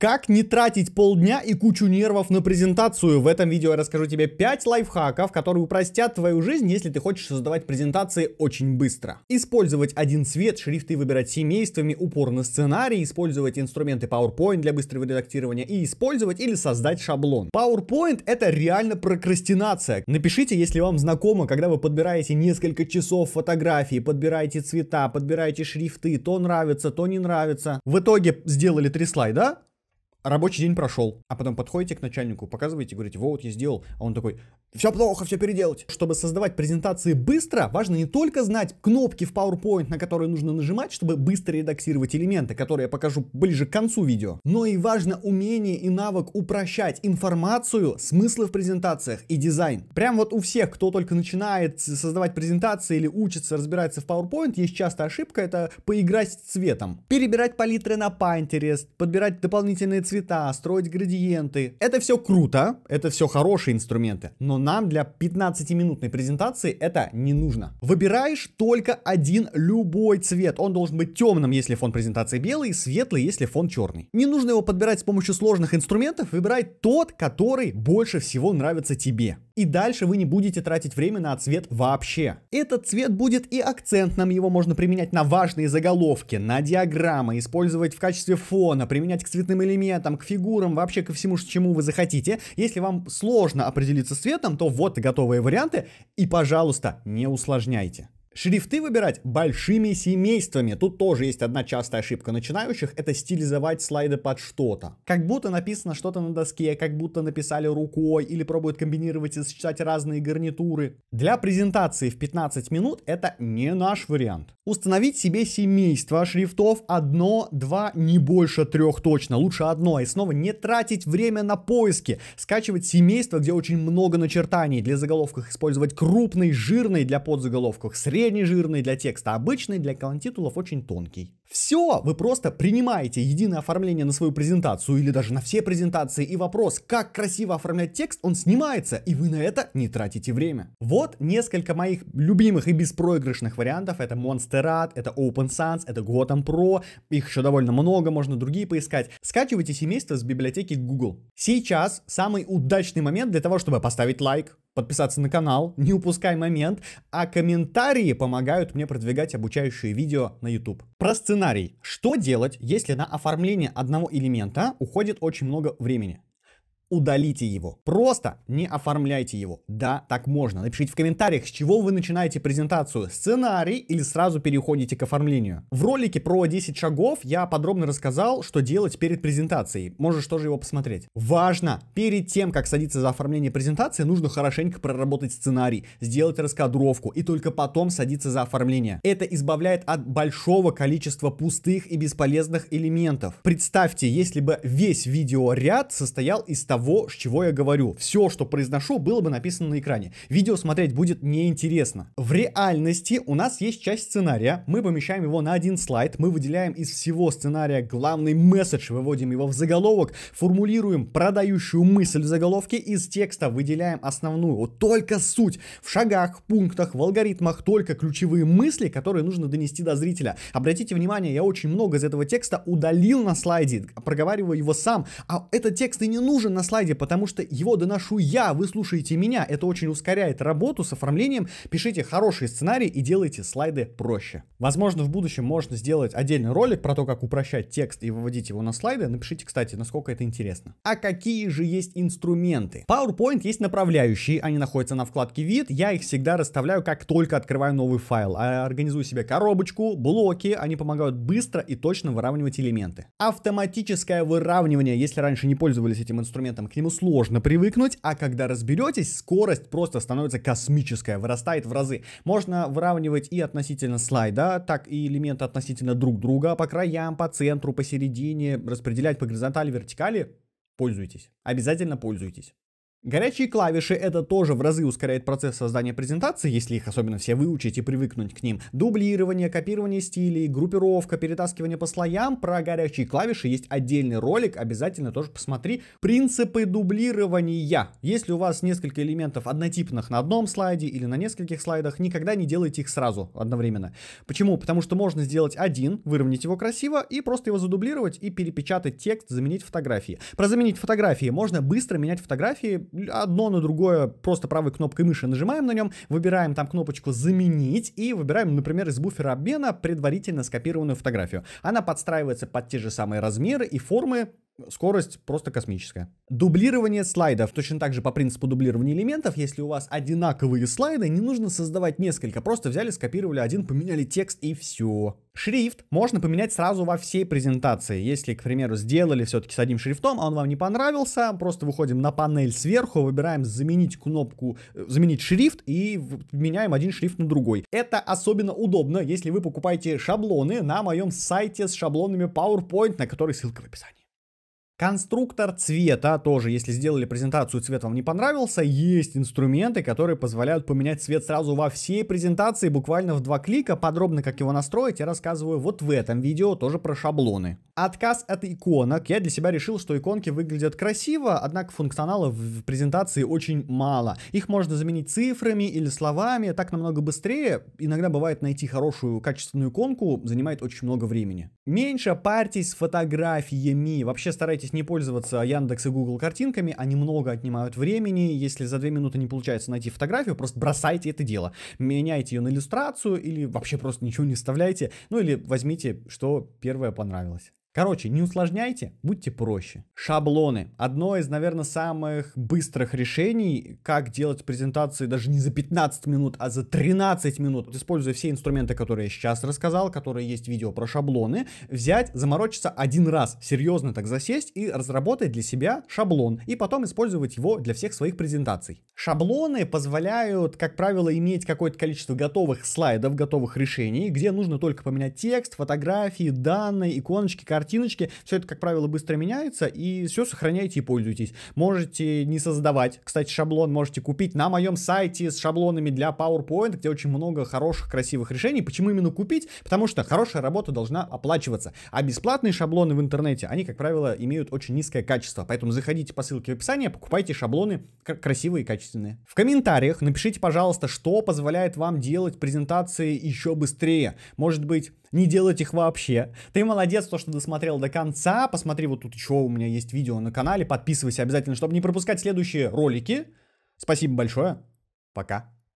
Как не тратить полдня и кучу нервов на презентацию? В этом видео я расскажу тебе 5 лайфхаков, которые упростят твою жизнь, если ты хочешь создавать презентации очень быстро. Использовать один цвет, шрифты выбирать семействами, упор на сценарий, использовать инструменты PowerPoint для быстрого редактирования и использовать или создать шаблон. PowerPoint это реально прокрастинация. Напишите, если вам знакомо, когда вы подбираете несколько часов фотографии, подбираете цвета, подбираете шрифты, то нравится, то не нравится. В итоге сделали три слайда, рабочий день прошел, а потом подходите к начальнику, показываете, говорите, вот я сделал, а он такой, все плохо, все переделать. Чтобы создавать презентации быстро, важно не только знать кнопки в PowerPoint, на которые нужно нажимать, чтобы быстро редактировать элементы, которые я покажу ближе к концу видео, но и важно умение и навык упрощать информацию, смыслы в презентациях и дизайн. Прям вот у всех, кто только начинает создавать презентации или учится, разбирается в PowerPoint, есть частая ошибка, это поиграть с цветом. Перебирать палитры на Pinterest, подбирать дополнительные цвета, строить градиенты. Это все круто, это все хорошие инструменты, но нам для 15-минутной презентации это не нужно. Выбираешь только один любой цвет. Он должен быть темным, если фон презентации белый, светлый, если фон черный. Не нужно его подбирать с помощью сложных инструментов, выбирай тот, который больше всего нравится тебе. И дальше вы не будете тратить время на цвет вообще. Этот цвет будет и акцентным, его можно применять на важные заголовки, на диаграммы, использовать в качестве фона, применять к цветным элементам, к фигурам, вообще ко всему, чему вы захотите. Если вам сложно определиться с цветом, то вот готовые варианты и, пожалуйста, не усложняйте. Шрифты выбирать большими семействами. Тут тоже есть одна частая ошибка начинающих. Это стилизовать слайды под что-то. Как будто написано что-то на доске, как будто написали рукой или пробуют комбинировать и сочетать разные гарнитуры. Для презентации в 15 минут это не наш вариант. Установить себе семейство шрифтов одно, два, не больше трех точно. Лучше одно. И снова не тратить время на поиски. Скачивать семейство, где очень много начертаний. Для заголовков использовать крупный, жирный для подзаголовков, средний нежирный для текста, обычный для колонтитулов очень тонкий. Все, вы просто принимаете единое оформление на свою презентацию или даже на все презентации, и вопрос, как красиво оформлять текст, он снимается, и вы на это не тратите время. Вот несколько моих любимых и беспроигрышных вариантов. Это Monsterat, это Open Sans, это Gotham Pro, их еще довольно много, можно другие поискать. Скачивайте семейство с библиотеки Google. Сейчас самый удачный момент для того, чтобы поставить лайк, подписаться на канал, не упускай момент, а комментарии помогают мне продвигать обучающие видео на YouTube. Про сценарий Сценарий. Что делать, если на оформление одного элемента уходит очень много времени? удалите его. Просто не оформляйте его. Да, так можно. Напишите в комментариях, с чего вы начинаете презентацию, сценарий или сразу переходите к оформлению. В ролике про 10 шагов я подробно рассказал, что делать перед презентацией. Можешь тоже его посмотреть. Важно! Перед тем, как садиться за оформление презентации, нужно хорошенько проработать сценарий, сделать раскадровку и только потом садиться за оформление. Это избавляет от большого количества пустых и бесполезных элементов. Представьте, если бы весь видеоряд состоял из того, того, с чего я говорю. Все, что произношу, было бы написано на экране. Видео смотреть будет неинтересно. В реальности у нас есть часть сценария, мы помещаем его на один слайд, мы выделяем из всего сценария главный месседж, выводим его в заголовок, формулируем продающую мысль в заголовке, из текста выделяем основную, вот только суть, в шагах, пунктах, в алгоритмах, только ключевые мысли, которые нужно донести до зрителя. Обратите внимание, я очень много из этого текста удалил на слайде, проговариваю его сам, а этот текст и не нужен на слайде, потому что его доношу я, вы слушаете меня. Это очень ускоряет работу с оформлением. Пишите хорошие сценарии и делайте слайды проще. Возможно, в будущем можно сделать отдельный ролик про то, как упрощать текст и выводить его на слайды. Напишите, кстати, насколько это интересно. А какие же есть инструменты? PowerPoint есть направляющие, они находятся на вкладке вид. Я их всегда расставляю, как только открываю новый файл. А организую себе коробочку, блоки, они помогают быстро и точно выравнивать элементы. Автоматическое выравнивание, если раньше не пользовались этим инструментом, моментом, к нему сложно привыкнуть, а когда разберетесь, скорость просто становится космическая, вырастает в разы. Можно выравнивать и относительно слайда, так и элементы относительно друг друга, по краям, по центру, посередине, распределять по горизонтали, вертикали. Пользуйтесь. Обязательно пользуйтесь. Горячие клавиши это тоже в разы ускоряет процесс создания презентации, если их особенно все выучить и привыкнуть к ним. Дублирование, копирование стилей, группировка, перетаскивание по слоям. Про горячие клавиши есть отдельный ролик, обязательно тоже посмотри. Принципы дублирования. Если у вас несколько элементов однотипных на одном слайде или на нескольких слайдах, никогда не делайте их сразу одновременно. Почему? Потому что можно сделать один, выровнять его красиво и просто его задублировать и перепечатать текст, заменить фотографии. Про заменить фотографии можно быстро менять фотографии одно на другое просто правой кнопкой мыши нажимаем на нем, выбираем там кнопочку «Заменить» и выбираем, например, из буфера обмена предварительно скопированную фотографию. Она подстраивается под те же самые размеры и формы, Скорость просто космическая. Дублирование слайдов. Точно так же по принципу дублирования элементов. Если у вас одинаковые слайды, не нужно создавать несколько. Просто взяли, скопировали один, поменяли текст и все. Шрифт можно поменять сразу во всей презентации. Если, к примеру, сделали все-таки с одним шрифтом, а он вам не понравился, просто выходим на панель сверху, выбираем заменить кнопку, э, заменить шрифт и меняем один шрифт на другой. Это особенно удобно, если вы покупаете шаблоны на моем сайте с шаблонами PowerPoint, на который ссылка в описании. Конструктор цвета тоже, если сделали презентацию, цвет вам не понравился, есть инструменты, которые позволяют поменять цвет сразу во всей презентации, буквально в два клика. Подробно, как его настроить, я рассказываю вот в этом видео, тоже про шаблоны отказ от иконок. Я для себя решил, что иконки выглядят красиво, однако функционала в презентации очень мало. Их можно заменить цифрами или словами, так намного быстрее. Иногда бывает найти хорошую качественную иконку, занимает очень много времени. Меньше парьтесь с фотографиями. Вообще старайтесь не пользоваться Яндекс и Google картинками, они много отнимают времени. Если за две минуты не получается найти фотографию, просто бросайте это дело. Меняйте ее на иллюстрацию или вообще просто ничего не вставляйте. Ну или возьмите, что первое понравилось. Короче, не усложняйте, будьте проще. Шаблоны. Одно из, наверное, самых быстрых решений, как делать презентации даже не за 15 минут, а за 13 минут. Вот используя все инструменты, которые я сейчас рассказал, которые есть видео про шаблоны, взять, заморочиться один раз, серьезно так засесть и разработать для себя шаблон. И потом использовать его для всех своих презентаций. Шаблоны позволяют, как правило, иметь какое-то количество готовых слайдов, готовых решений, где нужно только поменять текст, фотографии, данные, иконочки, картиночки. Все это, как правило, быстро меняется, и все сохраняйте и пользуйтесь. Можете не создавать, кстати, шаблон можете купить на моем сайте с шаблонами для PowerPoint, где очень много хороших, красивых решений. Почему именно купить? Потому что хорошая работа должна оплачиваться. А бесплатные шаблоны в интернете, они, как правило, имеют очень низкое качество. Поэтому заходите по ссылке в описании, покупайте шаблоны красивые и качественные. В комментариях напишите, пожалуйста, что позволяет вам делать презентации еще быстрее. Может быть, не делать их вообще. Ты молодец, то, что досмотрел досмотрел до конца, посмотри вот тут еще у меня есть видео на канале, подписывайся обязательно, чтобы не пропускать следующие ролики. Спасибо большое, пока.